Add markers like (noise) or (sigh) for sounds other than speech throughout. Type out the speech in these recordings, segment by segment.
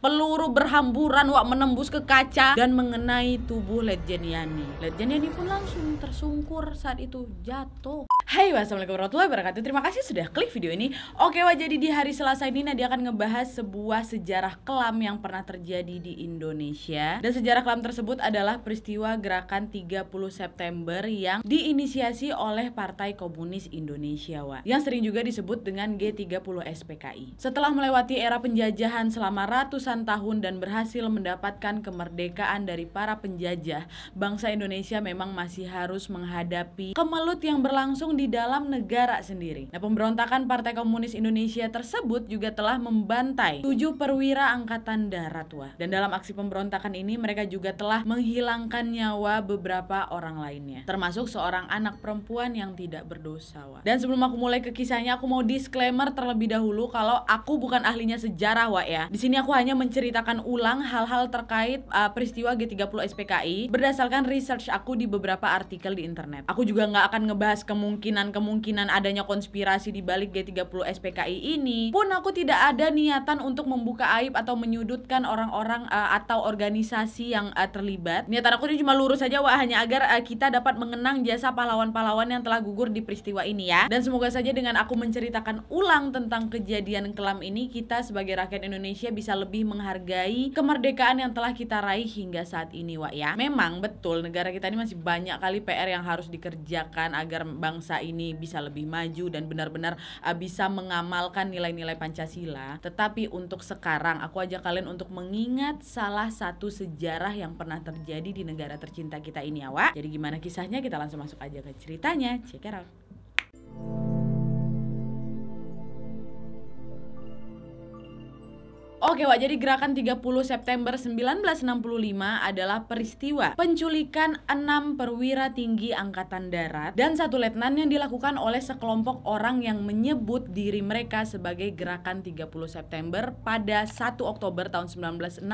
Peluru berhamburan wak menembus ke kaca dan mengenai tubuh Legend Yani. Legend Yani pun langsung tersungkur saat itu jatuh. Hai, wassalamualaikum warahmatullahi wabarakatuh. Terima kasih sudah klik video ini. Oke, wah jadi di hari Selasa ini Nadia akan ngebahas sebuah sejarah kelam yang pernah terjadi di Indonesia. Dan sejarah kelam tersebut adalah peristiwa gerakan 30 September yang diinisiasi oleh Partai Komunis Indonesia, wah. Yang sering juga disebut dengan G30 SPKI. Setelah melewati era penjajahan selama ratusan ratusan tahun dan berhasil mendapatkan kemerdekaan dari para penjajah, bangsa Indonesia memang masih harus menghadapi kemelut yang berlangsung di dalam negara sendiri. Nah, pemberontakan Partai Komunis Indonesia tersebut juga telah membantai tujuh perwira angkatan darat wah. Dan dalam aksi pemberontakan ini mereka juga telah menghilangkan nyawa beberapa orang lainnya, termasuk seorang anak perempuan yang tidak berdosa wah. Dan sebelum aku mulai ke kisahnya, aku mau disclaimer terlebih dahulu kalau aku bukan ahlinya sejarah wah ya. Di sini aku hanya menceritakan ulang hal-hal terkait uh, peristiwa G30 SPKI berdasarkan research aku di beberapa artikel di internet. Aku juga nggak akan ngebahas kemungkinan-kemungkinan adanya konspirasi di balik G30 SPKI ini. Pun aku tidak ada niatan untuk membuka aib atau menyudutkan orang-orang uh, atau organisasi yang uh, terlibat. Niatan aku ini cuma lurus saja wah hanya agar uh, kita dapat mengenang jasa pahlawan-pahlawan yang telah gugur di peristiwa ini ya. Dan semoga saja dengan aku menceritakan ulang tentang kejadian kelam ini kita sebagai rakyat Indonesia bisa lebih menghargai kemerdekaan yang telah kita raih hingga saat ini, Wak ya. Memang betul negara kita ini masih banyak kali PR yang harus dikerjakan agar bangsa ini bisa lebih maju dan benar-benar eh, bisa mengamalkan nilai-nilai Pancasila. Tetapi untuk sekarang aku ajak kalian untuk mengingat salah satu sejarah yang pernah terjadi di negara tercinta kita ini, ya, Wak. Jadi gimana kisahnya? Kita langsung masuk aja ke ceritanya. Check it out. Oke Wak, jadi gerakan 30 September 1965 adalah peristiwa penculikan 6 perwira tinggi Angkatan Darat dan satu letnan yang dilakukan oleh sekelompok orang yang menyebut diri mereka sebagai gerakan 30 September pada 1 Oktober tahun 1965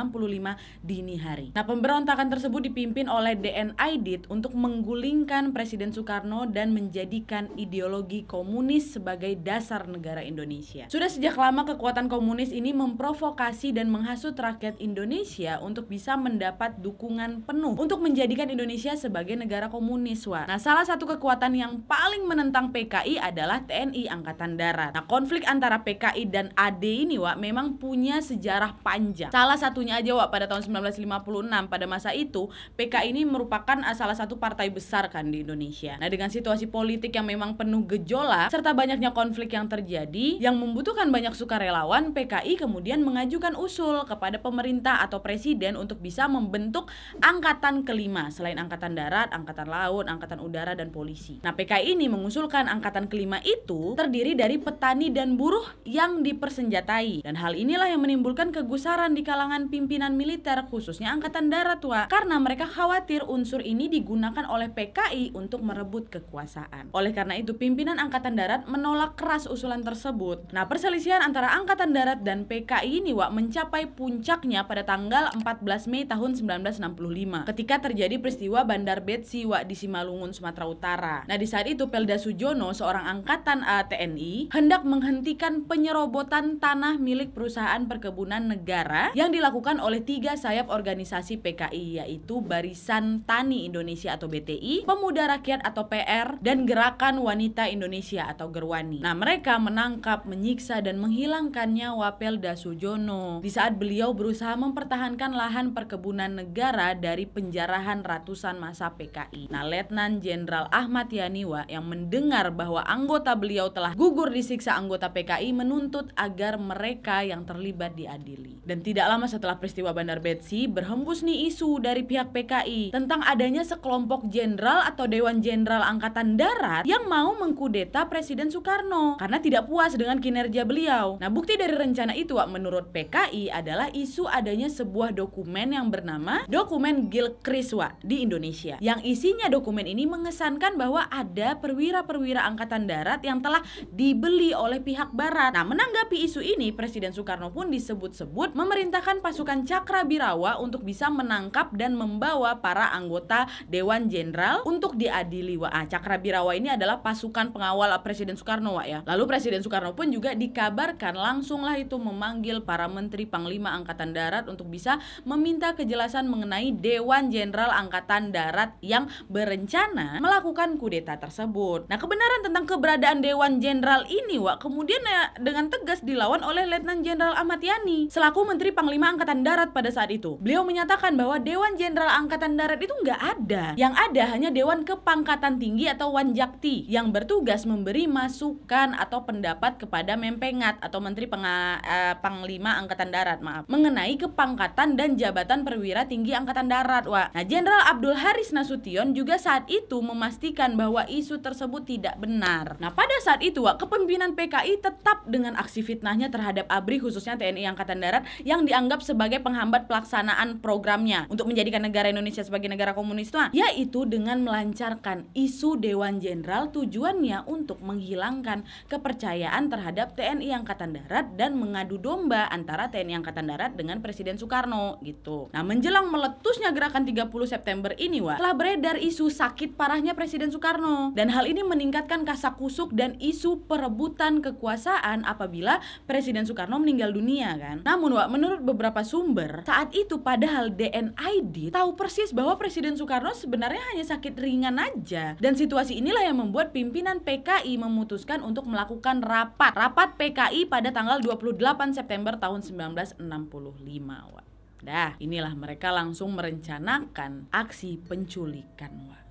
dini hari. Nah pemberontakan tersebut dipimpin oleh DN Aidit untuk menggulingkan Presiden Soekarno dan menjadikan ideologi komunis sebagai dasar negara Indonesia. Sudah sejak lama kekuatan komunis ini memprovok memprovokasi dan menghasut rakyat Indonesia untuk bisa mendapat dukungan penuh untuk menjadikan Indonesia sebagai negara komunis, Wa. Nah, salah satu kekuatan yang paling menentang PKI adalah TNI Angkatan Darat. Nah, konflik antara PKI dan AD ini, Wak, memang punya sejarah panjang. Salah satunya aja, Wak, pada tahun 1956, pada masa itu, PKI ini merupakan eh, salah satu partai besar kan di Indonesia. Nah, dengan situasi politik yang memang penuh gejolak, serta banyaknya konflik yang terjadi, yang membutuhkan banyak sukarelawan, PKI kemudian mengajak mengajukan usul kepada pemerintah atau presiden untuk bisa membentuk angkatan kelima selain angkatan darat, angkatan laut, angkatan udara dan polisi. Nah, PKI ini mengusulkan angkatan kelima itu terdiri dari petani dan buruh yang dipersenjatai dan hal inilah yang menimbulkan kegusaran di kalangan pimpinan militer khususnya angkatan darat tua karena mereka khawatir unsur ini digunakan oleh PKI untuk merebut kekuasaan. Oleh karena itu pimpinan angkatan darat menolak keras usulan tersebut. Nah, perselisihan antara angkatan darat dan PKI ini peristiwa mencapai puncaknya pada tanggal 14 Mei tahun 1965 ketika terjadi peristiwa Bandar Bet di Simalungun, Sumatera Utara. Nah, di saat itu Pelda Sujono, seorang angkatan ATNI, hendak menghentikan penyerobotan tanah milik perusahaan perkebunan negara yang dilakukan oleh tiga sayap organisasi PKI yaitu Barisan Tani Indonesia atau BTI, Pemuda Rakyat atau PR, dan Gerakan Wanita Indonesia atau Gerwani. Nah, mereka menangkap, menyiksa, dan menghilangkan nyawa Pelda Sujono Soekarno di saat beliau berusaha mempertahankan lahan perkebunan negara dari penjarahan ratusan masa PKI. Nah, Letnan Jenderal Ahmad Yaniwa yang mendengar bahwa anggota beliau telah gugur disiksa anggota PKI menuntut agar mereka yang terlibat diadili. Dan tidak lama setelah peristiwa Bandar Betsy, berhembus nih isu dari pihak PKI tentang adanya sekelompok jenderal atau dewan jenderal angkatan darat yang mau mengkudeta Presiden Soekarno karena tidak puas dengan kinerja beliau. Nah, bukti dari rencana itu, menurut PKI adalah isu adanya sebuah dokumen yang bernama Dokumen Gilkriswa di Indonesia. Yang isinya dokumen ini mengesankan bahwa ada perwira-perwira angkatan darat yang telah dibeli oleh pihak barat. Nah, menanggapi isu ini, Presiden Soekarno pun disebut-sebut memerintahkan pasukan Cakra Birawa untuk bisa menangkap dan membawa para anggota Dewan Jenderal untuk diadili. Wah, ah, Birawa ini adalah pasukan pengawal Presiden Soekarno, Wak, ya. Lalu Presiden Soekarno pun juga dikabarkan langsunglah itu memanggil para para menteri Panglima Angkatan Darat untuk bisa meminta kejelasan mengenai Dewan Jenderal Angkatan Darat yang berencana melakukan kudeta tersebut. Nah, kebenaran tentang keberadaan Dewan Jenderal ini, Wak, kemudian ya, dengan tegas dilawan oleh Letnan Jenderal Ahmad Yani selaku Menteri Panglima Angkatan Darat pada saat itu. Beliau menyatakan bahwa Dewan Jenderal Angkatan Darat itu nggak ada. Yang ada hanya Dewan Kepangkatan Tinggi atau Wanjakti yang bertugas memberi masukan atau pendapat kepada Mempengat atau Menteri Peng uh, eh, Panglima Angkatan Darat, maaf, mengenai kepangkatan dan jabatan perwira tinggi Angkatan Darat, wa Nah, Jenderal Abdul Haris Nasution juga saat itu memastikan bahwa isu tersebut tidak benar. Nah, pada saat itu, wa kepemimpinan PKI tetap dengan aksi fitnahnya terhadap ABRI khususnya TNI Angkatan Darat yang dianggap sebagai penghambat pelaksanaan programnya untuk menjadikan negara Indonesia sebagai negara komunis wa yaitu dengan melancarkan isu Dewan Jenderal tujuannya untuk menghilangkan kepercayaan terhadap TNI Angkatan Darat dan mengadu domba antara TNI Angkatan Darat dengan Presiden Soekarno gitu. Nah, menjelang meletusnya gerakan 30 September ini, Wah, telah beredar isu sakit parahnya Presiden Soekarno. Dan hal ini meningkatkan kasakusuk dan isu perebutan kekuasaan apabila Presiden Soekarno meninggal dunia kan. Namun, Wah, menurut beberapa sumber, saat itu padahal DNID tahu persis bahwa Presiden Soekarno sebenarnya hanya sakit ringan aja. Dan situasi inilah yang membuat pimpinan PKI memutuskan untuk melakukan rapat. Rapat PKI pada tanggal 28 September tahun 1965. Wak. Dah, inilah mereka langsung merencanakan aksi penculikan. Wak.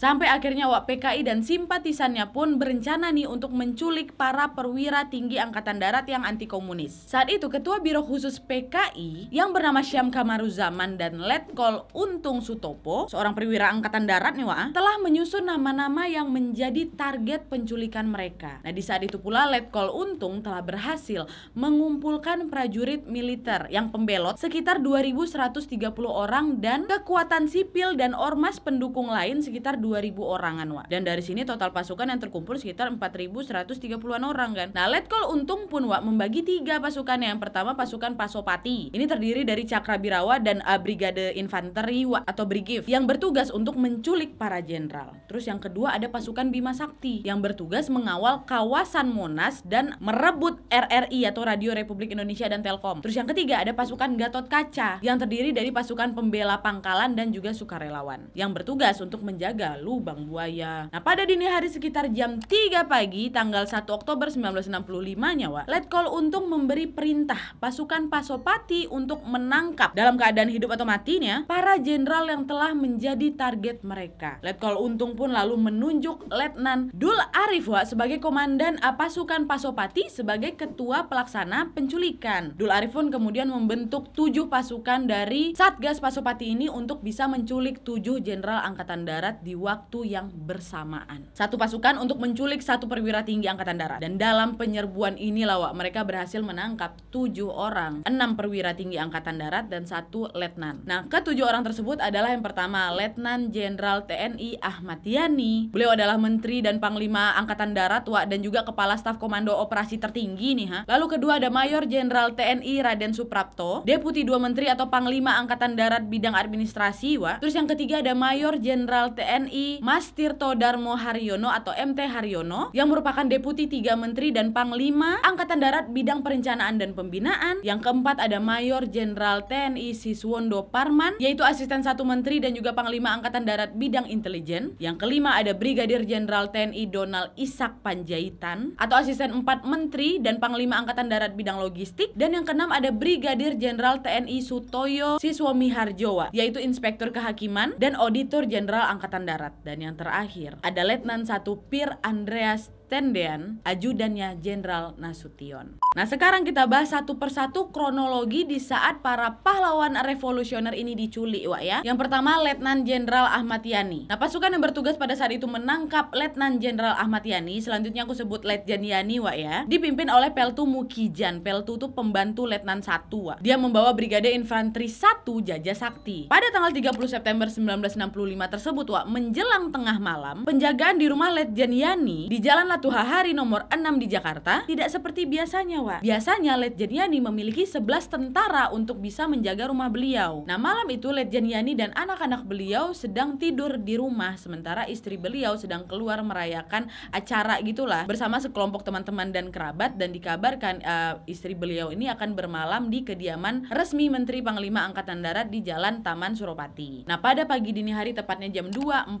Sampai akhirnya Wak PKI dan simpatisannya pun berencana nih untuk menculik para perwira tinggi Angkatan Darat yang anti komunis. Saat itu Ketua Biro Khusus PKI yang bernama Syam Kamaruzaman dan Letkol Untung Sutopo, seorang perwira Angkatan Darat nih Wak, telah menyusun nama-nama yang menjadi target penculikan mereka. Nah di saat itu pula Letkol Untung telah berhasil mengumpulkan prajurit militer yang pembelot sekitar 2.130 orang dan kekuatan sipil dan ormas pendukung lain sekitar 2.000 2000 orangan Wak. Dan dari sini total pasukan yang terkumpul sekitar 4130-an orang kan. Nah, Letkol untung pun Wak membagi tiga pasukan yang pertama pasukan Pasopati. Ini terdiri dari Cakrabirawa dan A eh, Brigade Infanteri Wak atau Brigif yang bertugas untuk menculik para jenderal. Terus yang kedua ada pasukan Bima Sakti yang bertugas mengawal kawasan Monas dan merebut RRI atau Radio Republik Indonesia dan Telkom. Terus yang ketiga ada pasukan Gatot Kaca yang terdiri dari pasukan pembela pangkalan dan juga sukarelawan yang bertugas untuk menjaga lubang buaya. Nah, pada dini hari sekitar jam 3 pagi tanggal 1 Oktober 1965 nyawa, Letkol Untung memberi perintah pasukan Pasopati untuk menangkap dalam keadaan hidup atau matinya para jenderal yang telah menjadi target mereka. Letkol Untung pun lalu menunjuk Letnan Dul Arif Arifwa sebagai komandan pasukan Pasopati sebagai ketua pelaksana penculikan. Dul Arif pun kemudian membentuk tujuh pasukan dari Satgas Pasopati ini untuk bisa menculik tujuh jenderal angkatan darat di waktu yang bersamaan. Satu pasukan untuk menculik satu perwira tinggi Angkatan Darat. Dan dalam penyerbuan ini lawak mereka berhasil menangkap tujuh orang, enam perwira tinggi Angkatan Darat dan satu letnan. Nah, ketujuh orang tersebut adalah yang pertama Letnan Jenderal TNI Ahmad Yani. Beliau adalah Menteri dan Panglima Angkatan Darat Wak, dan juga Kepala Staf Komando Operasi Tertinggi nih ha. Lalu kedua ada Mayor Jenderal TNI Raden Suprapto, Deputi dua Menteri atau Panglima Angkatan Darat bidang administrasi Wak. Terus yang ketiga ada Mayor Jenderal TNI RI Mas Tirto Darmo Haryono atau MT Haryono yang merupakan Deputi 3 Menteri dan Panglima Angkatan Darat Bidang Perencanaan dan Pembinaan. Yang keempat ada Mayor Jenderal TNI Siswondo Parman yaitu Asisten Satu Menteri dan juga Panglima Angkatan Darat Bidang Intelijen. Yang kelima ada Brigadir Jenderal TNI Donald Isak Panjaitan atau Asisten 4 Menteri dan Panglima Angkatan Darat Bidang Logistik. Dan yang keenam ada Brigadir Jenderal TNI Sutoyo Siswomi Harjowa yaitu Inspektur Kehakiman dan Auditor Jenderal Angkatan Darat. Barat. Dan yang terakhir ada Letnan 1 Pir Andreas Tenden, ajudannya Jenderal Nasution. Nah sekarang kita bahas satu persatu kronologi di saat para pahlawan revolusioner ini diculik Wak ya. Yang pertama Letnan Jenderal Ahmad Yani. Nah pasukan yang bertugas pada saat itu menangkap Letnan Jenderal Ahmad Yani, selanjutnya aku sebut Letjen Yani Wak ya, dipimpin oleh Peltu Mukijan. Peltu itu pembantu Letnan 1 Wak. Dia membawa Brigade Infanteri 1 Jaja Sakti. Pada tanggal 30 September 1965 tersebut Wak, menjelang tengah malam, penjagaan di rumah Letjen Yani di Jalan Fathuha Hari nomor 6 di Jakarta tidak seperti biasanya, Wak. Biasanya Letjen Yani memiliki 11 tentara untuk bisa menjaga rumah beliau. Nah, malam itu Letjen Yani dan anak-anak beliau sedang tidur di rumah sementara istri beliau sedang keluar merayakan acara gitulah bersama sekelompok teman-teman dan kerabat dan dikabarkan uh, istri beliau ini akan bermalam di kediaman resmi Menteri Panglima Angkatan Darat di Jalan Taman Suropati. Nah, pada pagi dini hari tepatnya jam 2.45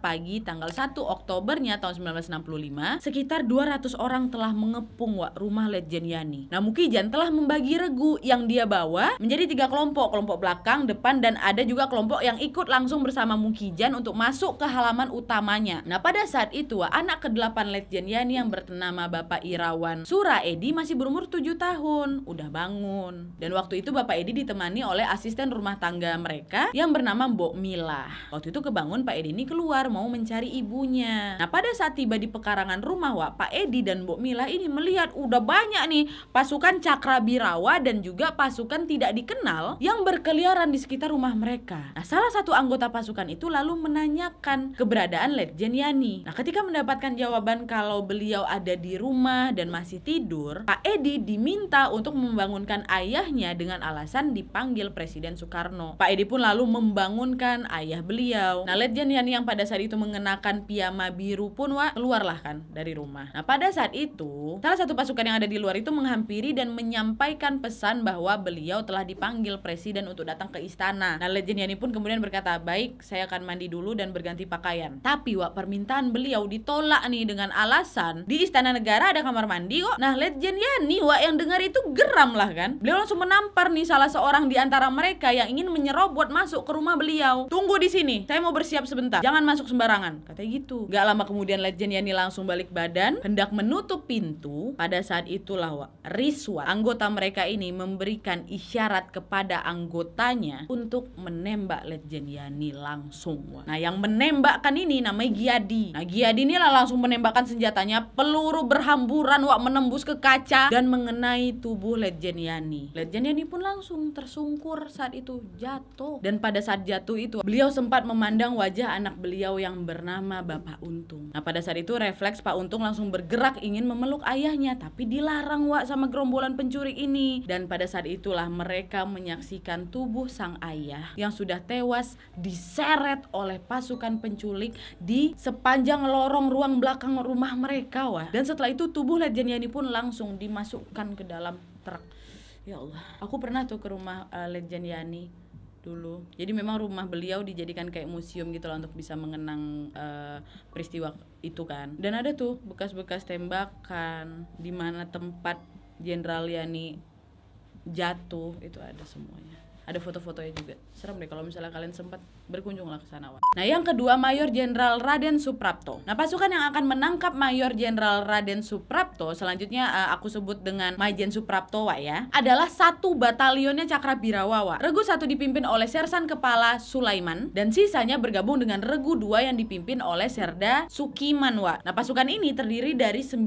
pagi tanggal 1 Oktobernya tahun 1960 1965, sekitar 200 orang telah mengepung wak, rumah Letjen Yani. Nah, Mukijan telah membagi regu yang dia bawa menjadi tiga kelompok, kelompok belakang, depan, dan ada juga kelompok yang ikut langsung bersama Mukijan untuk masuk ke halaman utamanya. Nah, pada saat itu wak, anak ke-8 Letjen Yani yang bernama Bapak Irawan Sura Edi masih berumur 7 tahun, udah bangun. Dan waktu itu Bapak Edi ditemani oleh asisten rumah tangga mereka yang bernama Mbok Mila. Waktu itu kebangun Pak Edi ini keluar mau mencari ibunya. Nah, pada saat tiba di pekarangan rumah Wak, Pak Edi dan Mbok Mila ini melihat udah banyak nih pasukan cakrabirawa dan juga pasukan tidak dikenal yang berkeliaran di sekitar rumah mereka. Nah, salah satu anggota pasukan itu lalu menanyakan keberadaan Letjen Yani. Nah, ketika mendapatkan jawaban kalau beliau ada di rumah dan masih tidur, Pak Edi diminta untuk membangunkan ayahnya dengan alasan dipanggil Presiden Soekarno. Pak Edi pun lalu membangunkan ayah beliau. Nah, Letjen Yani yang pada saat itu mengenakan piyama biru pun wa keluar lah kan dari rumah. Nah pada saat itu salah satu pasukan yang ada di luar itu menghampiri dan menyampaikan pesan bahwa beliau telah dipanggil presiden untuk datang ke istana. Nah Legend Yani pun kemudian berkata baik saya akan mandi dulu dan berganti pakaian. Tapi wak permintaan beliau ditolak nih dengan alasan di istana negara ada kamar mandi kok. Nah Legend Yani wak yang dengar itu geram lah kan. Beliau langsung menampar nih salah seorang di antara mereka yang ingin menyerobot masuk ke rumah beliau. Tunggu di sini, saya mau bersiap sebentar. Jangan masuk sembarangan. Katanya gitu. Gak lama kemudian Legend Yani langsung balik badan, hendak menutup pintu. Pada saat itulah Rizwan, anggota mereka ini memberikan isyarat kepada anggotanya untuk menembak Legend Yani langsung. Wak. Nah, yang menembakkan ini namanya Giadi. Nah, Giadi inilah langsung menembakkan senjatanya, peluru berhamburan wak menembus ke kaca dan mengenai tubuh Legend Yani. Legend Yani pun langsung tersungkur saat itu jatuh. Dan pada saat jatuh itu, beliau sempat memandang wajah anak beliau yang bernama Bapak Untung. Nah, pada saat itu refleks Pak Untung langsung bergerak ingin memeluk ayahnya, tapi dilarang Wak sama gerombolan pencuri ini. Dan pada saat itulah mereka menyaksikan tubuh sang ayah yang sudah tewas diseret oleh pasukan penculik di sepanjang lorong ruang belakang rumah mereka, Wak. Dan setelah itu tubuh Legend Yani pun langsung dimasukkan ke dalam truk. Ya Allah, aku pernah tuh ke rumah uh, eh, Legend Yani dulu. Jadi memang rumah beliau dijadikan kayak museum gitu loh untuk bisa mengenang uh, peristiwa itu kan. Dan ada tuh bekas-bekas tembakan di mana tempat Jenderal Yani jatuh itu ada semuanya. Ada foto-fotonya juga. Serem deh kalau misalnya kalian sempat berkunjunglah ke sana. Nah, yang kedua Mayor Jenderal Raden Suprapto. Nah, pasukan yang akan menangkap Mayor Jenderal Raden Suprapto, selanjutnya uh, aku sebut dengan Majen Suprapto wa ya, adalah satu batalionnya Cakra Birawa Regu satu dipimpin oleh Sersan Kepala Sulaiman dan sisanya bergabung dengan Regu dua yang dipimpin oleh Serda Sukiman wa. Nah, pasukan ini terdiri dari 19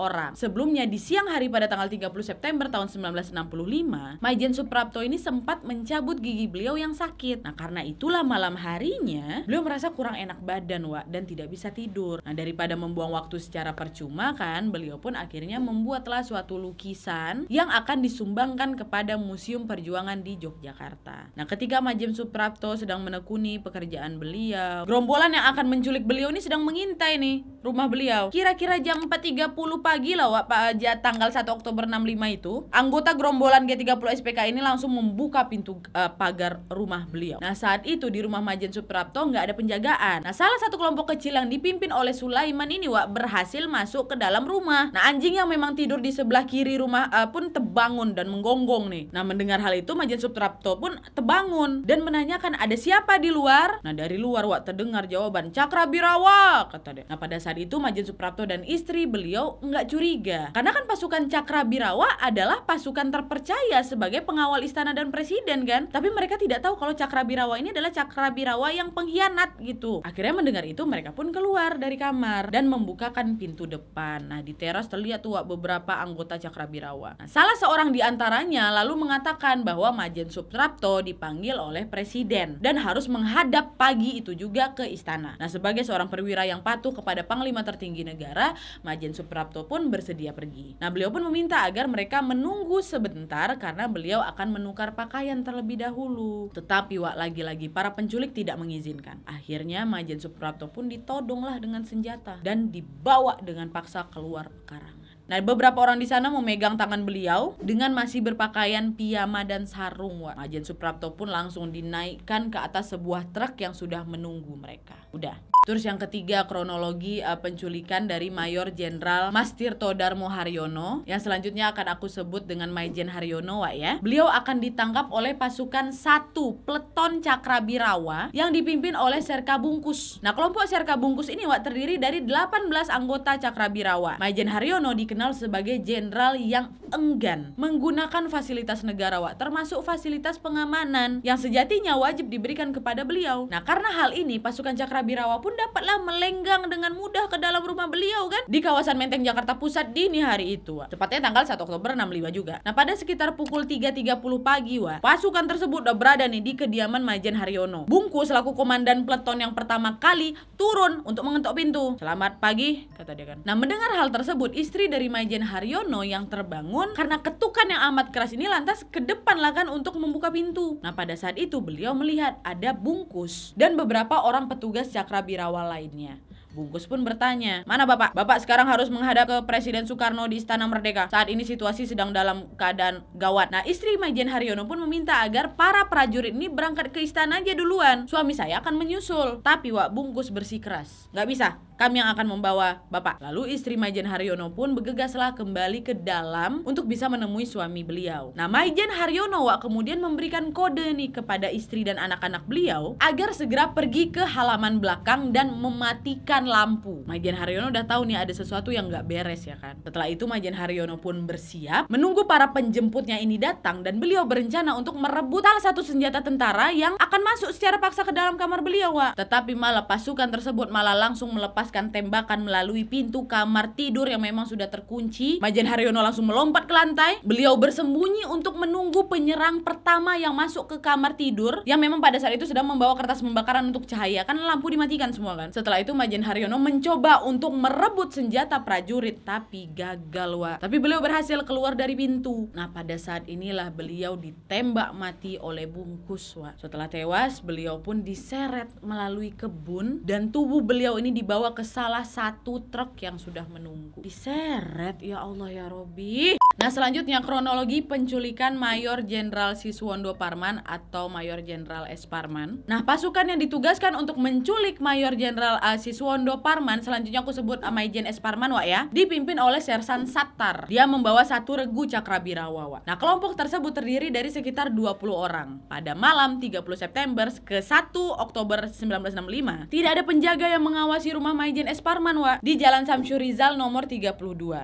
orang. Sebelumnya di siang hari pada tanggal 30 September tahun 1965, Majen Suprapto ini sempat mencabut gigi beliau yang sakit. Nah, karena itulah malam harinya beliau merasa kurang enak badan wa dan tidak bisa tidur. Nah daripada membuang waktu secara percuma kan beliau pun akhirnya membuatlah suatu lukisan yang akan disumbangkan kepada Museum Perjuangan di Yogyakarta. Nah ketika Majem Suprapto sedang menekuni pekerjaan beliau, gerombolan yang akan menculik beliau ini sedang mengintai nih rumah beliau. Kira-kira jam 4.30 pagi lah wa, Pak tanggal 1 Oktober 65 itu, anggota gerombolan G30 SPK ini langsung membuka pintu uh, pagar rumah beliau. Nah saat itu di di rumah Majen Suprapto nggak ada penjagaan. Nah, salah satu kelompok kecil yang dipimpin oleh Sulaiman ini Wak berhasil masuk ke dalam rumah. Nah, anjing yang memang tidur di sebelah kiri rumah uh, pun terbangun dan menggonggong nih. Nah, mendengar hal itu Majen Suprapto pun terbangun dan menanyakan ada siapa di luar. Nah, dari luar Wak terdengar jawaban Cakra Birawa kata dia. Nah, pada saat itu Majen Suprapto dan istri beliau nggak curiga karena kan pasukan Cakra Birawa adalah pasukan terpercaya sebagai pengawal istana dan presiden kan. Tapi mereka tidak tahu kalau Cakra Birawa ini adalah Cakra cakrabirawa yang pengkhianat gitu. Akhirnya mendengar itu mereka pun keluar dari kamar dan membukakan pintu depan. Nah di teras terlihat tuh beberapa anggota Cakrabirawa. Nah, salah seorang di antaranya lalu mengatakan bahwa Majen Suprapto dipanggil oleh presiden dan harus menghadap pagi itu juga ke istana. Nah sebagai seorang perwira yang patuh kepada panglima tertinggi negara, Majen Suprapto pun bersedia pergi. Nah beliau pun meminta agar mereka menunggu sebentar karena beliau akan menukar pakaian terlebih dahulu. Tetapi wak lagi-lagi para penculik tidak mengizinkan. Akhirnya Majen Suprapto pun ditodonglah dengan senjata dan dibawa dengan paksa keluar pekarangan. Nah, beberapa orang di sana memegang tangan beliau dengan masih berpakaian piyama dan sarung. Majen Suprapto pun langsung dinaikkan ke atas sebuah truk yang sudah menunggu mereka. Udah, Terus yang ketiga kronologi uh, penculikan dari Mayor Jenderal Mas Tirto Darmo Haryono yang selanjutnya akan aku sebut dengan Mayjen Haryono Wak ya. Beliau akan ditangkap oleh pasukan satu peleton Cakrabirawa yang dipimpin oleh Serka Bungkus. Nah, kelompok Serka Bungkus ini Wak terdiri dari 18 anggota Cakrabirawa. Mayjen Haryono dikenal sebagai jenderal yang enggan menggunakan fasilitas negara Wak, termasuk fasilitas pengamanan yang sejatinya wajib diberikan kepada beliau. Nah, karena hal ini pasukan Cakrabirawa pun pun dapatlah melenggang dengan mudah ke dalam rumah beliau kan di kawasan Menteng Jakarta Pusat dini hari itu. Cepatnya Tepatnya tanggal 1 Oktober 65 juga. Nah pada sekitar pukul 3.30 pagi wah pasukan tersebut udah berada nih di kediaman Majen Haryono. Bungku selaku komandan peleton yang pertama kali turun untuk mengetuk pintu. Selamat pagi kata dia kan. Nah mendengar hal tersebut istri dari Majen Haryono yang terbangun karena ketukan yang amat keras ini lantas ke depan lah kan untuk membuka pintu. Nah pada saat itu beliau melihat ada bungkus dan beberapa orang petugas cakrabira awal lainnya. Bungkus pun bertanya, "Mana Bapak? Bapak sekarang harus menghadap ke Presiden Soekarno di Istana Merdeka. Saat ini situasi sedang dalam keadaan gawat." Nah, istri Majen Haryono pun meminta agar para prajurit ini berangkat ke istana aja duluan. Suami saya akan menyusul. Tapi Wak Bungkus bersikeras, Gak bisa. Kami yang akan membawa Bapak." Lalu istri Majen Haryono pun bergegaslah kembali ke dalam untuk bisa menemui suami beliau. Nah, Majen Haryono Wak kemudian memberikan kode nih kepada istri dan anak-anak beliau agar segera pergi ke halaman belakang dan mematikan menyalakan lampu. Majen Haryono udah tahu nih ada sesuatu yang nggak beres ya kan. Setelah itu Majen Haryono pun bersiap menunggu para penjemputnya ini datang dan beliau berencana untuk merebut salah satu senjata tentara yang akan masuk secara paksa ke dalam kamar beliau, Wak. Tetapi malah pasukan tersebut malah langsung melepaskan tembakan melalui pintu kamar tidur yang memang sudah terkunci. Majen Haryono langsung melompat ke lantai. Beliau bersembunyi untuk menunggu penyerang pertama yang masuk ke kamar tidur yang memang pada saat itu sedang membawa kertas pembakaran untuk cahaya. Kan lampu dimatikan semua kan. Setelah itu Majen Haryono mencoba untuk merebut senjata prajurit tapi gagal wa. Tapi beliau berhasil keluar dari pintu. Nah pada saat inilah beliau ditembak mati oleh bungkus wa. Setelah tewas beliau pun diseret melalui kebun dan tubuh beliau ini dibawa ke salah satu truk yang sudah menunggu. Diseret ya Allah ya Robi. Nah selanjutnya kronologi penculikan Mayor Jenderal Siswondo Parman atau Mayor Jenderal S. Parman. Nah pasukan yang ditugaskan untuk menculik Mayor Jenderal eh, Siswondo Parman, selanjutnya aku sebut Amaijen S. Parman Wak ya, dipimpin oleh Sersan Satar. Dia membawa satu regu Cakrabirawa Wak. Nah kelompok tersebut terdiri dari sekitar 20 orang. Pada malam 30 September ke 1 Oktober 1965, tidak ada penjaga yang mengawasi rumah Mayjen S. Parman Wak di Jalan Samsyurizal nomor 32.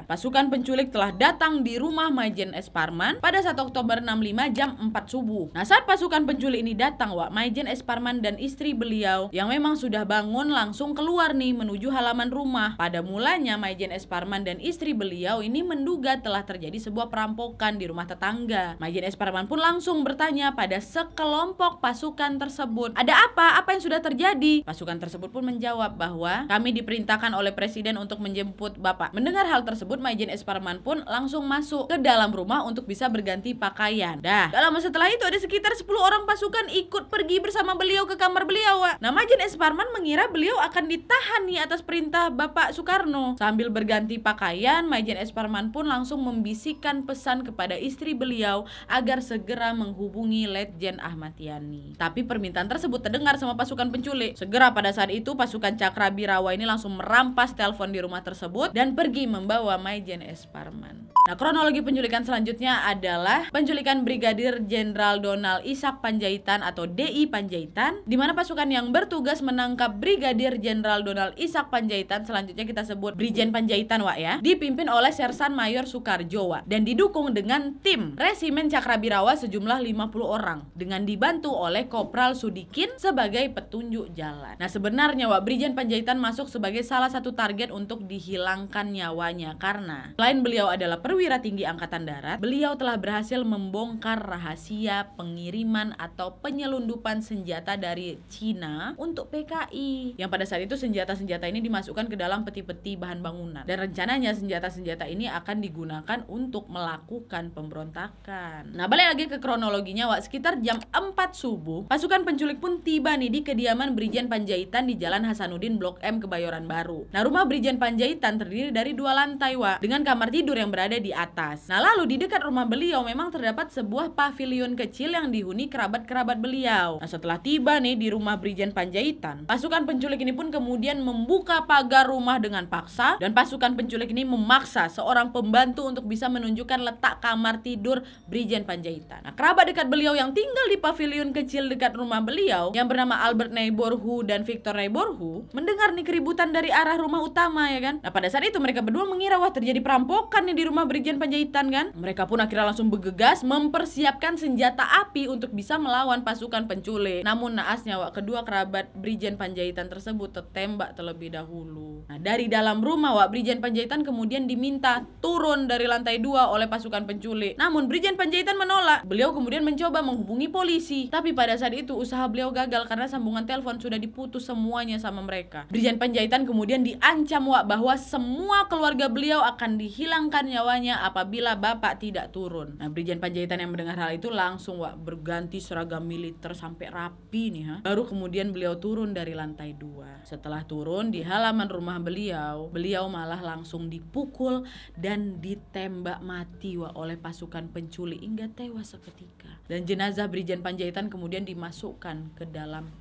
Pasukan penculik telah datang di rumah rumah Majen S. Parman pada 1 Oktober 65 jam 4 subuh. Nah saat pasukan penculik ini datang Wak, Majen S. Parman dan istri beliau yang memang sudah bangun langsung keluar nih menuju halaman rumah. Pada mulanya Majen S. Parman dan istri beliau ini menduga telah terjadi sebuah perampokan di rumah tetangga. Majen S. Parman pun langsung bertanya pada sekelompok pasukan tersebut, ada apa? Apa yang sudah terjadi? Pasukan tersebut pun menjawab bahwa kami diperintahkan oleh presiden untuk menjemput bapak. Mendengar hal tersebut, Majen S. Parman pun langsung masuk masuk ke dalam rumah untuk bisa berganti pakaian. Dah, gak lama setelah itu ada sekitar 10 orang pasukan ikut pergi bersama beliau ke kamar beliau, Wak. Nah, Majen S. Parman mengira beliau akan ditahan nih atas perintah Bapak Soekarno. Sambil berganti pakaian, Majen S. Parman pun langsung membisikkan pesan kepada istri beliau agar segera menghubungi Letjen Ahmad Yani. Tapi permintaan tersebut terdengar sama pasukan penculik. Segera pada saat itu pasukan Cakra Birawa ini langsung merampas telepon di rumah tersebut dan pergi membawa Majen S. Parman. Nah, kronologi kronologi penculikan selanjutnya adalah penculikan Brigadir Jenderal Donald Isak Panjaitan atau DI Panjaitan, di mana pasukan yang bertugas menangkap Brigadir Jenderal Donald Isak Panjaitan, selanjutnya kita sebut Brigjen Panjaitan, Wak ya, dipimpin oleh Sersan Mayor Soekarjo, Wak, dan didukung dengan tim Resimen Cakrabirawa sejumlah 50 orang, dengan dibantu oleh Kopral Sudikin sebagai petunjuk jalan. Nah sebenarnya Wak, Brigjen Panjaitan masuk sebagai salah satu target untuk dihilangkan nyawanya, karena selain beliau adalah perwira tinggi di Angkatan Darat, beliau telah berhasil membongkar rahasia pengiriman atau penyelundupan senjata dari Cina untuk PKI. Yang pada saat itu senjata-senjata ini dimasukkan ke dalam peti-peti bahan bangunan. Dan rencananya senjata-senjata ini akan digunakan untuk melakukan pemberontakan. Nah, balik lagi ke kronologinya, Wak. Sekitar jam 4 subuh, pasukan penculik pun tiba nih di kediaman Brigjen Panjaitan di Jalan Hasanuddin Blok M Kebayoran Baru. Nah, rumah Brigjen Panjaitan terdiri dari dua lantai, Wak, dengan kamar tidur yang berada di atas atas. Nah lalu di dekat rumah beliau memang terdapat sebuah pavilion kecil yang dihuni kerabat-kerabat beliau. Nah setelah tiba nih di rumah Brigjen Panjaitan, pasukan penculik ini pun kemudian membuka pagar rumah dengan paksa dan pasukan penculik ini memaksa seorang pembantu untuk bisa menunjukkan letak kamar tidur Brigjen Panjaitan. Nah kerabat dekat beliau yang tinggal di pavilion kecil dekat rumah beliau yang bernama Albert Neighborhu dan Victor Neighborhu mendengar nih keributan dari arah rumah utama ya kan. Nah pada saat itu mereka berdua mengira wah terjadi perampokan nih di rumah Brigjen Panjaitan Panjaitan kan. Mereka pun akhirnya langsung bergegas mempersiapkan senjata api untuk bisa melawan pasukan penculik. Namun naasnya Wak, kedua kerabat Brigjen Panjaitan tersebut tertembak terlebih dahulu. Nah, dari dalam rumah Wak Brigjen Panjaitan kemudian diminta turun dari lantai dua oleh pasukan penculik. Namun Brigjen Panjaitan menolak. Beliau kemudian mencoba menghubungi polisi, tapi pada saat itu usaha beliau gagal karena sambungan telepon sudah diputus semuanya sama mereka. Brigjen Panjaitan kemudian diancam Wak bahwa semua keluarga beliau akan dihilangkan nyawanya apabila Bapak tidak turun. Nah, Brigjen Panjaitan yang mendengar hal itu langsung wak, berganti seragam militer sampai rapi nih ha. Baru kemudian beliau turun dari lantai dua. Setelah turun di halaman rumah beliau, beliau malah langsung dipukul dan ditembak mati wak, oleh pasukan penculik hingga tewas seketika. Dan jenazah Brigjen Panjaitan kemudian dimasukkan ke dalam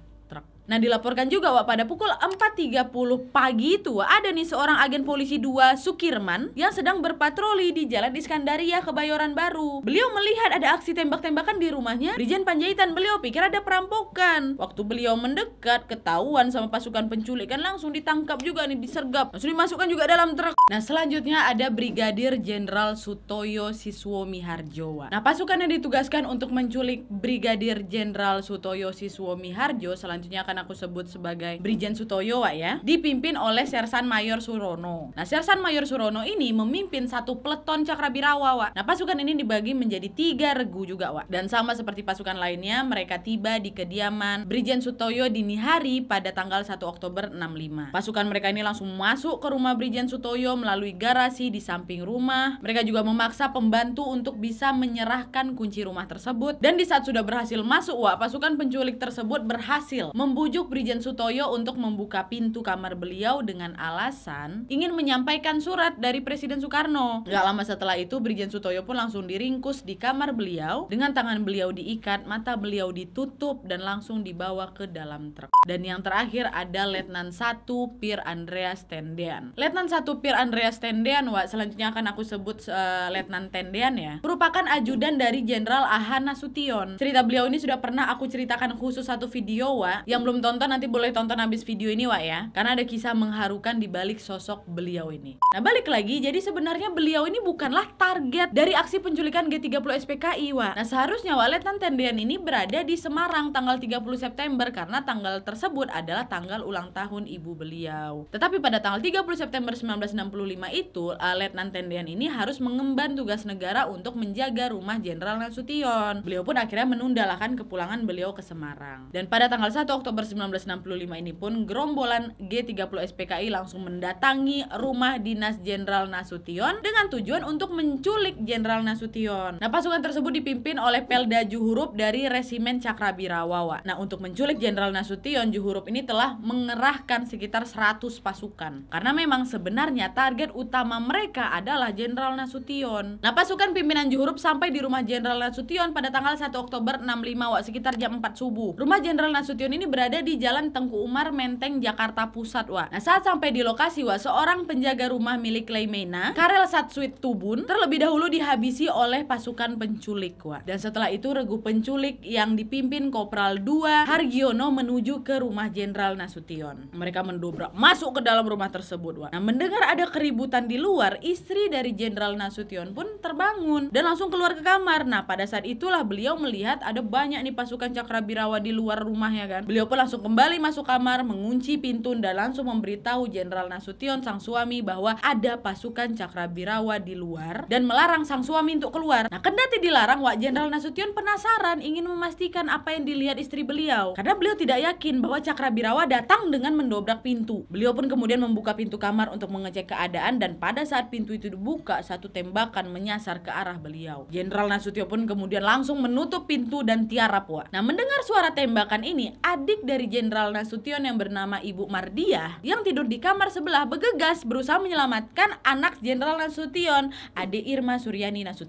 Nah dilaporkan juga Wak pada pukul 4.30 pagi itu Wak, ada nih seorang agen polisi 2 Sukirman yang sedang berpatroli di Jalan Iskandaria Kebayoran Baru. Beliau melihat ada aksi tembak-tembakan di rumahnya Brigjen Panjaitan. Beliau pikir ada perampokan. Waktu beliau mendekat ketahuan sama pasukan penculik kan langsung ditangkap juga nih disergap. Langsung dimasukkan juga dalam truk. Nah selanjutnya ada Brigadir Jenderal Sutoyo Siswomi Harjo. Wak. Nah pasukan yang ditugaskan untuk menculik Brigadir Jenderal Sutoyo Siswomi Harjo selanjutnya akan akan aku sebut sebagai Brigjen Sutoyo Wak ya, dipimpin oleh Sersan Mayor Surono. Nah, Sersan Mayor Surono ini memimpin satu peleton Cakrabirawa Wak. Nah, pasukan ini dibagi menjadi tiga regu juga Wak. Dan sama seperti pasukan lainnya, mereka tiba di kediaman Brigjen Sutoyo dini hari pada tanggal 1 Oktober 65. Pasukan mereka ini langsung masuk ke rumah Brigjen Sutoyo melalui garasi di samping rumah. Mereka juga memaksa pembantu untuk bisa menyerahkan kunci rumah tersebut. Dan di saat sudah berhasil masuk, Wak, pasukan penculik tersebut berhasil membunuh membujuk Brigjen Sutoyo untuk membuka pintu kamar beliau dengan alasan ingin menyampaikan surat dari Presiden Soekarno. Gak lama setelah itu Brigjen Sutoyo pun langsung diringkus di kamar beliau dengan tangan beliau diikat, mata beliau ditutup dan langsung dibawa ke dalam truk. Dan yang terakhir ada Letnan 1 Pir Andreas Tendean. Letnan 1 Pir Andreas Tendean, wah selanjutnya akan aku sebut uh, Letnan Tendean ya. Merupakan ajudan dari Jenderal Ahana Sution. Cerita beliau ini sudah pernah aku ceritakan khusus satu video, wa yang belum belum tonton nanti boleh tonton habis video ini Wak ya Karena ada kisah mengharukan di balik sosok beliau ini Nah balik lagi, jadi sebenarnya beliau ini bukanlah target dari aksi penculikan G30 SPKI Wak Nah seharusnya Wak Letnan Tendian ini berada di Semarang tanggal 30 September Karena tanggal tersebut adalah tanggal ulang tahun ibu beliau Tetapi pada tanggal 30 September 1965 itu eh, Letnan Tendian ini harus mengemban tugas negara untuk menjaga rumah Jenderal Nasution Beliau pun akhirnya menundalahkan kepulangan beliau ke Semarang Dan pada tanggal 1 Oktober 1965 ini pun gerombolan G30 SPKI langsung mendatangi rumah dinas Jenderal Nasution dengan tujuan untuk menculik Jenderal Nasution. Nah, pasukan tersebut dipimpin oleh Pelda Juhurup dari Resimen Cakrabirawawa. Nah, untuk menculik Jenderal Nasution, Juhurup ini telah mengerahkan sekitar 100 pasukan. Karena memang sebenarnya target utama mereka adalah Jenderal Nasution. Nah, pasukan pimpinan Juhurup sampai di rumah Jenderal Nasution pada tanggal 1 Oktober 65 sekitar jam 4 subuh. Rumah Jenderal Nasution ini berada berada di Jalan Tengku Umar, Menteng, Jakarta Pusat, Wak. Nah, saat sampai di lokasi, Wak, seorang penjaga rumah milik Leimena, Karel Satsuit Tubun, terlebih dahulu dihabisi oleh pasukan penculik, Wak. Dan setelah itu, regu penculik yang dipimpin Kopral II, Hargiono menuju ke rumah Jenderal Nasution. Mereka mendobrak masuk ke dalam rumah tersebut, Wak. Nah, mendengar ada keributan di luar, istri dari Jenderal Nasution pun terbangun dan langsung keluar ke kamar. Nah, pada saat itulah beliau melihat ada banyak nih pasukan Cakrabirawa di luar rumahnya kan. Beliau pun langsung kembali masuk kamar, mengunci pintu dan langsung memberitahu Jenderal Nasution sang suami bahwa ada pasukan Cakrabirawa di luar dan melarang sang suami untuk keluar. Nah, kendati dilarang, Wak Jenderal Nasution penasaran ingin memastikan apa yang dilihat istri beliau karena beliau tidak yakin bahwa Cakrabirawa datang dengan mendobrak pintu. Beliau pun kemudian membuka pintu kamar untuk mengecek keadaan dan pada saat pintu itu dibuka, satu tembakan menyasar ke arah beliau. Jenderal Nasution pun kemudian langsung menutup pintu dan tiarap, Wak. Nah, mendengar suara tembakan ini, adik dari Jenderal Nasution yang bernama Ibu Mardia yang tidur di kamar sebelah bergegas berusaha menyelamatkan anak Jenderal Nasution, Ade Irma Suryani Nasution.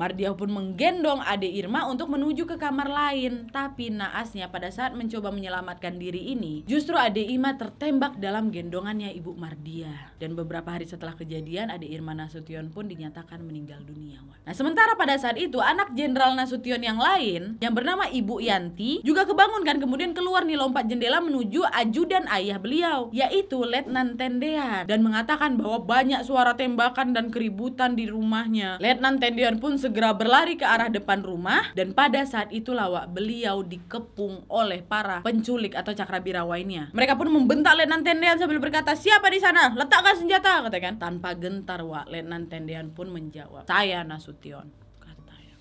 Mardia pun menggendong Ade Irma untuk menuju ke kamar lain, tapi naasnya pada saat mencoba menyelamatkan diri ini, justru Ade Irma tertembak dalam gendongannya Ibu Mardia Dan beberapa hari setelah kejadian, Ade Irma Nasution pun dinyatakan meninggal dunia. Nah, sementara pada saat itu anak Jenderal Nasution yang lain yang bernama Ibu Yanti juga kebangunkan kemudian keluar kami lompat jendela menuju ajudan ayah beliau, yaitu Letnan Tendean, dan mengatakan bahwa banyak suara tembakan dan keributan di rumahnya. Letnan Tendean pun segera berlari ke arah depan rumah, dan pada saat itu lawak beliau dikepung oleh para penculik atau cakrabirawa ini. Mereka pun membentak Letnan Tendean sambil berkata, siapa di sana? Letakkan senjata, katakan. Tanpa gentar, Wak, Letnan Tendean pun menjawab, saya Nasution. Katanya,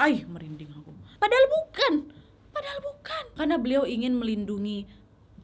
ay merinding aku. Padahal bukan. Padahal bukan. Karena beliau ingin melindungi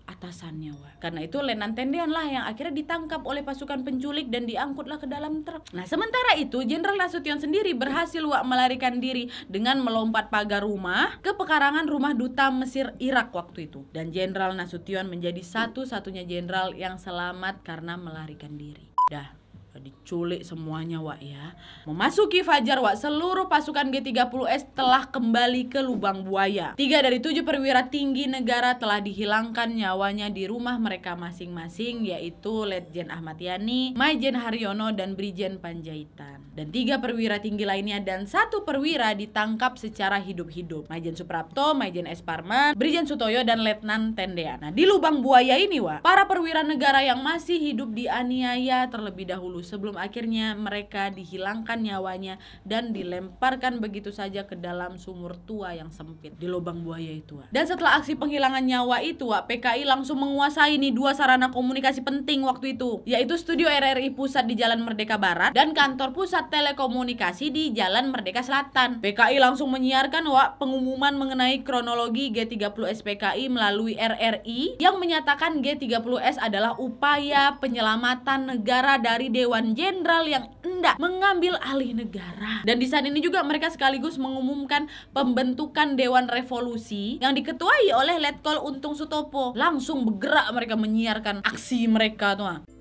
atasannya, Wak. Karena itu Lenan Tendean lah yang akhirnya ditangkap oleh pasukan penculik dan diangkutlah ke dalam truk. Nah, sementara itu Jenderal Nasution sendiri berhasil Wak melarikan diri dengan melompat pagar rumah ke pekarangan rumah duta Mesir Irak waktu itu. Dan Jenderal Nasution menjadi satu-satunya jenderal yang selamat karena melarikan diri. Dah, diculik semuanya Wak ya. Memasuki Fajar Wak, seluruh pasukan G30S telah kembali ke lubang buaya. Tiga dari tujuh perwira tinggi negara telah dihilangkan nyawanya di rumah mereka masing-masing yaitu Letjen Ahmad Yani, Majen Haryono, dan Brigjen Panjaitan. Dan tiga perwira tinggi lainnya dan satu perwira ditangkap secara hidup-hidup. Majen Suprapto, Majen Esparman, Brigjen Sutoyo, dan Letnan Tendean. Nah di lubang buaya ini Wak, para perwira negara yang masih hidup dianiaya terlebih dahulu sebelum akhirnya mereka dihilangkan nyawanya dan dilemparkan begitu saja ke dalam sumur tua yang sempit di lubang buaya itu. Dan setelah aksi penghilangan nyawa itu, PKI langsung menguasai nih dua sarana komunikasi penting waktu itu, yaitu studio RRI Pusat di Jalan Merdeka Barat dan kantor pusat telekomunikasi di Jalan Merdeka Selatan. PKI langsung menyiarkan Wak pengumuman mengenai kronologi G30S PKI melalui RRI yang menyatakan G30S adalah upaya penyelamatan negara dari Dewa jenderal yang hendak mengambil alih negara. Dan di saat ini juga mereka sekaligus mengumumkan pembentukan Dewan Revolusi yang diketuai oleh Letkol Untung Sutopo. Langsung bergerak mereka menyiarkan aksi mereka tuh.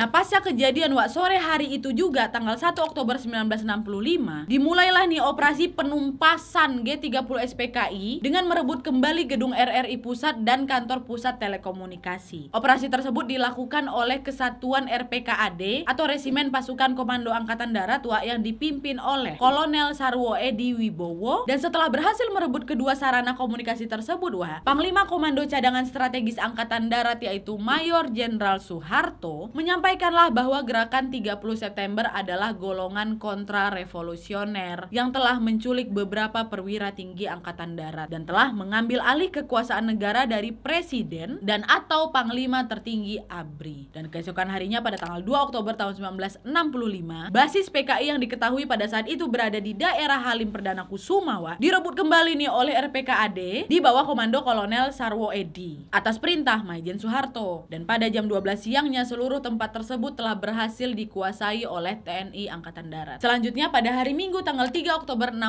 Nah, pasca kejadian Wak sore hari itu juga tanggal 1 Oktober 1965, dimulailah nih operasi penumpasan G30 SPKI dengan merebut kembali gedung RRI Pusat dan kantor Pusat Telekomunikasi. Operasi tersebut dilakukan oleh Kesatuan RPKAD atau Resimen Pasukan Komando Angkatan Darat Wak yang dipimpin oleh Kolonel Sarwo Edi Wibowo dan setelah berhasil merebut kedua sarana komunikasi tersebut Wak, Panglima Komando Cadangan Strategis Angkatan Darat yaitu Mayor Jenderal Soeharto menyampaikan Sampaikanlah bahwa gerakan 30 September adalah golongan kontra-revolusioner yang telah menculik beberapa perwira tinggi Angkatan Darat dan telah mengambil alih kekuasaan negara dari presiden dan atau panglima tertinggi ABRI. Dan keesokan harinya pada tanggal 2 Oktober tahun 1965, basis PKI yang diketahui pada saat itu berada di daerah Halim Perdana Kusumawa direbut kembali nih oleh RPKAD di bawah komando Kolonel Sarwo Edi atas perintah Majen Soeharto. Dan pada jam 12 siangnya seluruh tempat tersebut telah berhasil dikuasai oleh TNI Angkatan Darat. Selanjutnya pada hari Minggu tanggal 3 Oktober 65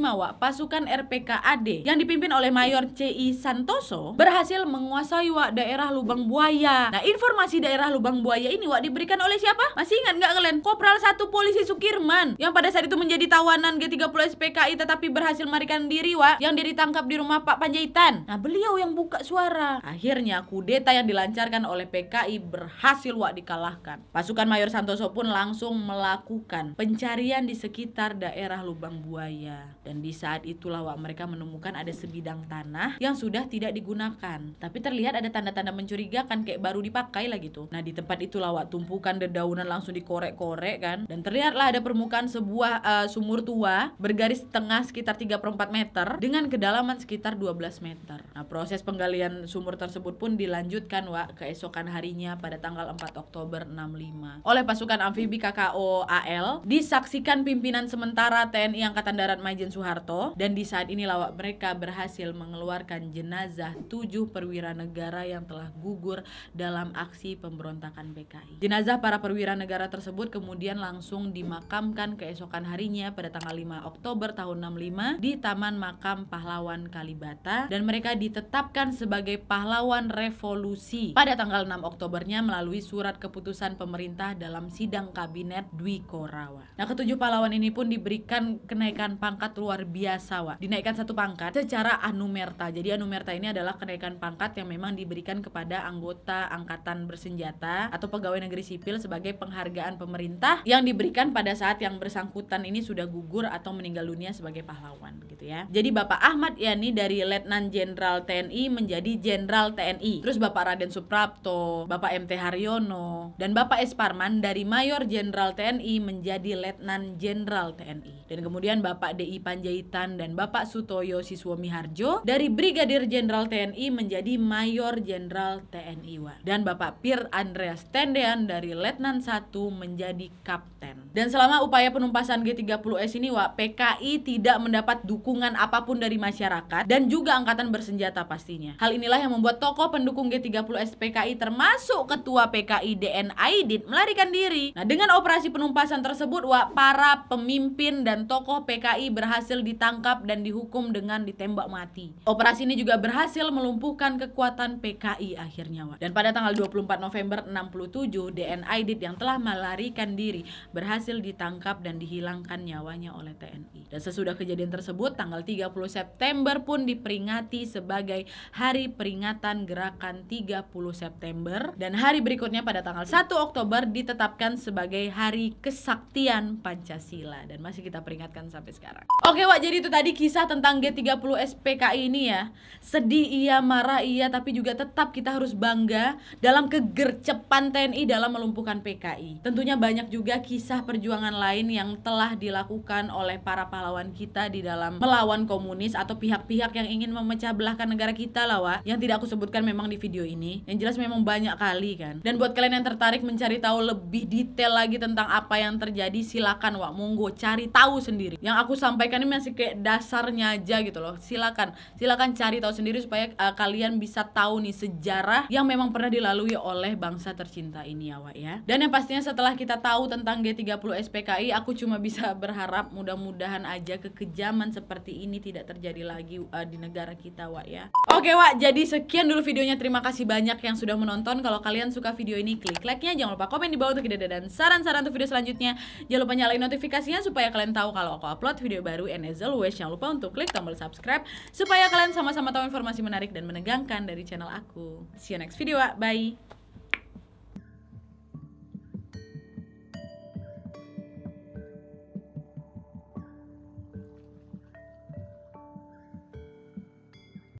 Wak, pasukan RPKAD yang dipimpin oleh Mayor CI Santoso berhasil menguasai Wak daerah Lubang Buaya. Nah, informasi daerah Lubang Buaya ini Wak diberikan oleh siapa? Masih ingat nggak kalian? Kopral 1 Polisi Sukirman yang pada saat itu menjadi tawanan G30 SPKI tetapi berhasil melarikan diri Wak yang dia ditangkap di rumah Pak Panjaitan. Nah, beliau yang buka suara. Akhirnya kudeta yang dilancarkan oleh PKI berhasil Wak dikalahkan dikalahkan. Pasukan Mayor Santoso pun langsung melakukan pencarian di sekitar daerah Lubang Buaya. Dan di saat itulah Wak mereka menemukan ada sebidang tanah yang sudah tidak digunakan. Tapi terlihat ada tanda-tanda mencurigakan kayak baru dipakai lah gitu. Nah di tempat itulah Wak tumpukan dedaunan langsung dikorek-korek kan. Dan terlihatlah ada permukaan sebuah uh, sumur tua bergaris tengah sekitar 3 per 4 meter dengan kedalaman sekitar 12 meter. Nah proses penggalian sumur tersebut pun dilanjutkan Wak keesokan harinya pada tanggal 4 Oktober Oktober 65 oleh pasukan amfibi KKO AL disaksikan pimpinan sementara TNI Angkatan Darat Majen Soeharto dan di saat ini lawak mereka berhasil mengeluarkan jenazah tujuh perwira negara yang telah gugur dalam aksi pemberontakan PKI. Jenazah para perwira negara tersebut kemudian langsung dimakamkan keesokan harinya pada tanggal 5 Oktober tahun 65 di Taman Makam Pahlawan Kalibata dan mereka ditetapkan sebagai pahlawan revolusi pada tanggal 6 Oktobernya melalui surat keputusan keputusan pemerintah dalam sidang kabinet Dwi Korawa. Nah, ketujuh pahlawan ini pun diberikan kenaikan pangkat luar biasa, Wak. Dinaikkan satu pangkat secara anumerta. Jadi anumerta ini adalah kenaikan pangkat yang memang diberikan kepada anggota angkatan bersenjata atau pegawai negeri sipil sebagai penghargaan pemerintah yang diberikan pada saat yang bersangkutan ini sudah gugur atau meninggal dunia sebagai pahlawan gitu ya. Jadi Bapak Ahmad Yani dari Letnan Jenderal TNI menjadi Jenderal TNI. Terus Bapak Raden Suprapto, Bapak MT Haryono, dan Bapak Esparman dari Mayor Jenderal TNI menjadi Letnan Jenderal TNI. Dan kemudian Bapak D.I. Panjaitan dan Bapak Sutoyo Siswomi Harjo dari Brigadir Jenderal TNI menjadi Mayor Jenderal TNI Wan. Dan Bapak Pir Andreas Tendean dari Letnan 1 menjadi Kapten. Dan selama upaya penumpasan G30S ini Wak, PKI tidak mendapat dukungan apapun dari masyarakat dan juga angkatan bersenjata pastinya. Hal inilah yang membuat tokoh pendukung G30S PKI termasuk Ketua PKI DN dan Aidit melarikan diri. Nah, dengan operasi penumpasan tersebut, wah, para pemimpin dan tokoh PKI berhasil ditangkap dan dihukum dengan ditembak mati. Operasi ini juga berhasil melumpuhkan kekuatan PKI akhirnya, wah. Dan pada tanggal 24 November 67, DN Aidit yang telah melarikan diri berhasil ditangkap dan dihilangkan nyawanya oleh TNI. Dan sesudah kejadian tersebut, tanggal 30 September pun diperingati sebagai Hari Peringatan Gerakan 30 September dan hari berikutnya pada tanggal 1 Oktober ditetapkan sebagai Hari Kesaktian Pancasila dan masih kita peringatkan sampai sekarang. Oke, Wak, jadi itu tadi kisah tentang G30 SPKI ini ya. Sedih iya, marah iya, tapi juga tetap kita harus bangga dalam kegercepan TNI dalam melumpuhkan PKI. Tentunya banyak juga kisah perjuangan lain yang telah dilakukan oleh para pahlawan kita di dalam melawan komunis atau pihak-pihak yang ingin memecah belahkan negara kita lah, Wak. Yang tidak aku sebutkan memang di video ini. Yang jelas memang banyak kali kan. Dan buat kalian yang tertarik tertarik mencari tahu lebih detail lagi tentang apa yang terjadi, silakan Wak monggo cari tahu sendiri. Yang aku sampaikan ini masih kayak dasarnya aja gitu loh. Silakan, silakan cari tahu sendiri supaya uh, kalian bisa tahu nih sejarah yang memang pernah dilalui oleh bangsa tercinta ini ya Wak ya. Dan yang pastinya setelah kita tahu tentang G30 SPKI, aku cuma bisa (laughs) berharap mudah-mudahan aja kekejaman seperti ini tidak terjadi lagi uh, di negara kita Wak ya. Oke Wak, jadi sekian dulu videonya. Terima kasih banyak yang sudah menonton. Kalau kalian suka video ini klik like like jangan lupa komen di bawah untuk ide dan saran-saran untuk video selanjutnya. Jangan lupa nyalain notifikasinya supaya kalian tahu kalau aku upload video baru. And as always, jangan lupa untuk klik tombol subscribe supaya kalian sama-sama tahu informasi menarik dan menegangkan dari channel aku. See you next video, ah. bye!